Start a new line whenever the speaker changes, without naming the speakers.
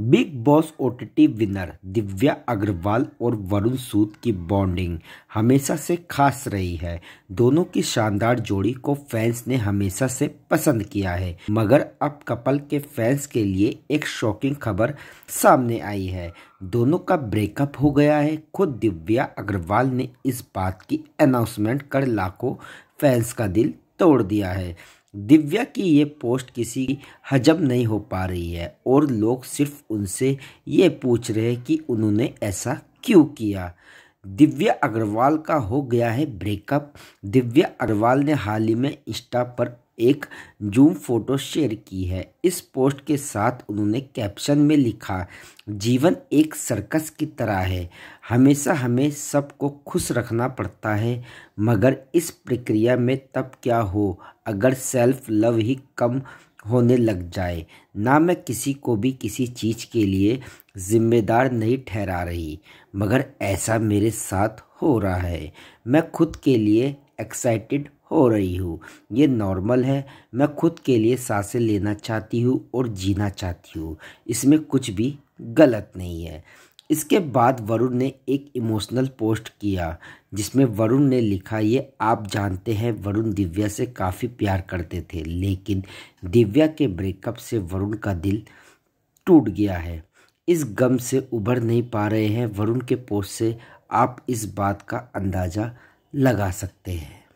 big Boss OTT winner Divya Agarwal और वरुण सूद की bonding हमेशा से खास रही है दोनों की शानदार जोड़ी को फैंस ने हमेशा से पसंद किया है मगर अब कपल के फैंस के लिए एक शॉकिंग खबर सामने आई है दोनों का ब्रेकअप हो गया है खुद दिव्या अग्रवाल ने इस बात की अनाउंसमेंट कर लाखों फैंस का दिल तोड़ दिया है दिव्या की ये पोस्ट किसी हजम नहीं हो पा रही है और लोग सिर्फ उनसे ये पूछ रहे हैं कि उन्होंने ऐसा क्यों किया दिव्या अग्रवाल का हो गया है ब्रेकअप दिव्या अग्रवाल ने हाल ही में इंस्टा पर एक जूम फोटो शेयर की है इस पोस्ट के साथ उन्होंने कैप्शन में लिखा जीवन एक सर्कस की तरह है हमेशा हमें सबको खुश रखना पड़ता है मगर इस प्रक्रिया में तब क्या हो अगर सेल्फ लव ही कम होने लग जाए ना मैं किसी को भी किसी चीज़ के लिए जिम्मेदार नहीं ठहरा रही मगर ऐसा मेरे साथ हो रहा है मैं खुद के लिए एक्साइटेड हो रही हूँ ये नॉर्मल है मैं खुद के लिए सांसें लेना चाहती हूँ और जीना चाहती हूँ इसमें कुछ भी गलत नहीं है इसके बाद वरुण ने एक इमोशनल पोस्ट किया जिसमें वरुण ने लिखा ये आप जानते हैं वरुण दिव्या से काफ़ी प्यार करते थे लेकिन दिव्या के ब्रेकअप से वरुण का दिल टूट गया है इस गम से उभर नहीं पा रहे हैं वरुण के पोस्ट से आप इस बात का अंदाज़ा लगा सकते हैं